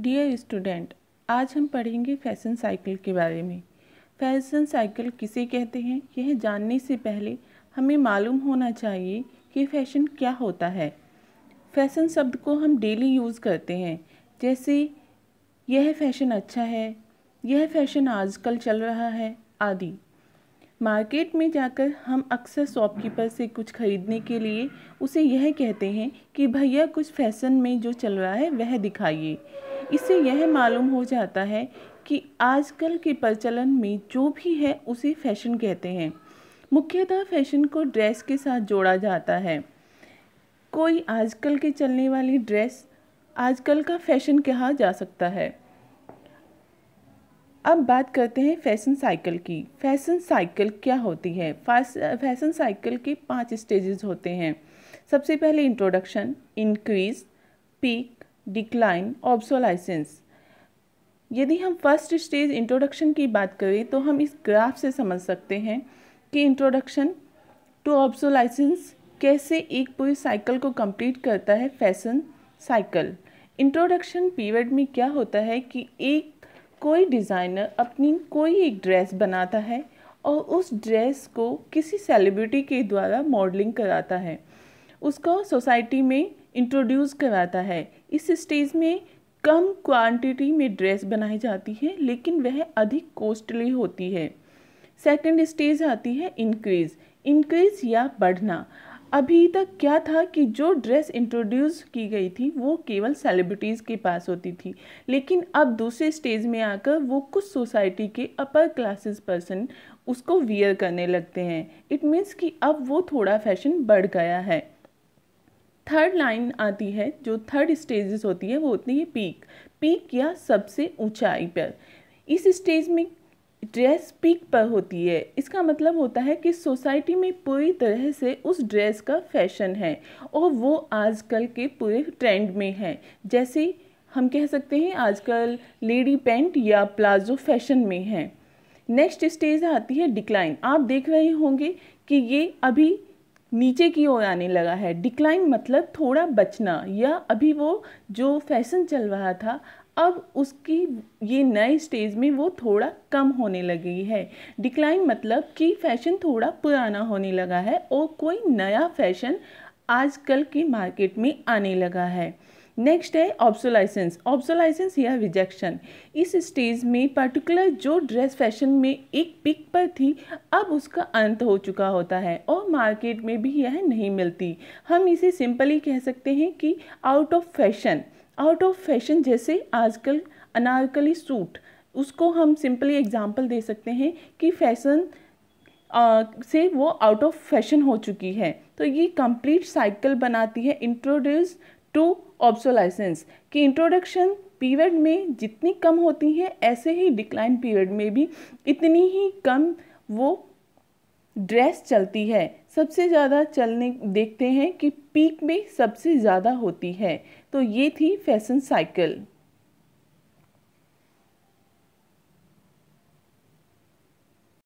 dear student आज हम पढ़ेंगे फैशन साइकिल के बारे में फैशन साइकिल किसे कहते हैं यह जानने से पहले हमें मालूम होना चाहिए कि फैशन क्या होता है फैशन शब्द को हम डेली यूज़ करते हैं जैसे यह फैशन अच्छा है यह फैशन आजकल चल रहा है आदि मार्केट में जाकर हम अक्सर शॉपकीपर से कुछ ख़रीदने के लिए उसे यह कहते हैं कि भैया कुछ फैशन में जो चल रहा है वह दिखाइए इससे यह मालूम हो जाता है कि आजकल के प्रचलन में जो भी है उसे फैशन कहते हैं मुख्यतः फैशन को ड्रेस के साथ जोड़ा जाता है कोई आजकल के चलने वाली ड्रेस आजकल का फैशन कहा जा सकता है अब बात करते हैं फैशन साइकिल की फैशन साइकिल क्या होती है फैशन साइकिल के पांच स्टेजेस होते हैं सबसे पहले introduction increase peak decline obsolescence यदि हम फर्स्ट स्टेज इंट्रोडक्शन की बात करें तो हम इस ग्राफ से समझ सकते हैं कि इंट्रोडक्शन टू ऑब्सोलाइसेंस कैसे एक पूरी साइकिल को कंप्लीट करता है फैशन साइकिल इंट्रोडक्शन पीरियड में क्या होता है कि एक कोई डिज़ाइनर अपनी कोई एक ड्रेस बनाता है और उस ड्रेस को किसी सेलिब्रिटी के द्वारा मॉडलिंग कराता है उसको सोसाइटी में इंट्रोड्यूस करवाता है इस स्टेज में कम क्वांटिटी में ड्रेस बनाई जाती है लेकिन वह अधिक कॉस्टली होती है सेकंड स्टेज आती है इंक्रीज इंक्रीज या बढ़ना अभी तक क्या था कि जो ड्रेस इंट्रोड्यूस की गई थी वो केवल सेलिब्रिटीज़ के पास होती थी लेकिन अब दूसरे स्टेज में आकर वो कुछ सोसाइटी के अपर क्लासेस पर्सन उसको वियर करने लगते हैं इट मीन्स कि अब वो थोड़ा फैशन बढ़ गया है थर्ड लाइन आती है जो थर्ड स्टेजेस होती है वो होती है पीक पीक या सबसे ऊंचाई पर इस स्टेज में ड्रेस पीक पर होती है इसका मतलब होता है कि सोसाइटी में पूरी तरह से उस ड्रेस का फैशन है और वो आजकल के पूरे ट्रेंड में है जैसे हम कह सकते हैं आजकल लेडी पैंट या प्लाजो फैशन में है नेक्स्ट स्टेज आती है डिक्लाइन आप देख रहे होंगे कि ये अभी नीचे की ओर आने लगा है डिक्लाइन मतलब थोड़ा बचना या अभी वो जो फैशन चल रहा था अब उसकी ये नए स्टेज में वो थोड़ा कम होने लगी है डिक्लाइन मतलब कि फैशन थोड़ा पुराना होने लगा है और कोई नया फैशन आजकल की मार्केट में आने लगा है नेक्स्ट है ऑब्सोलाइसेंस ऑब्सोलाइसेंस या रिजेक्शन इस स्टेज में पर्टिकुलर जो ड्रेस फैशन में एक पिक पर थी अब उसका अंत हो चुका होता है और मार्केट में भी यह नहीं मिलती हम इसे सिंपली कह सकते हैं कि out of fashion out of fashion जैसे आजकल अनारकली सूट उसको हम सिंपली एग्जाम्पल दे सकते हैं कि फैशन आ, से वो आउट ऑफ फैशन हो चुकी है तो ये कंप्लीट साइकिल बनाती है इंट्रोड्यूस टू ऑब्सोलाइसेंस कि इंट्रोडक्शन पीरियड में जितनी कम होती है ऐसे ही डिक्लाइन पीरियड में भी इतनी ही कम वो ड्रेस चलती है सबसे ज़्यादा चलने देखते हैं कि पीक में सबसे ज़्यादा होती है तो ये थी फैशन साइकिल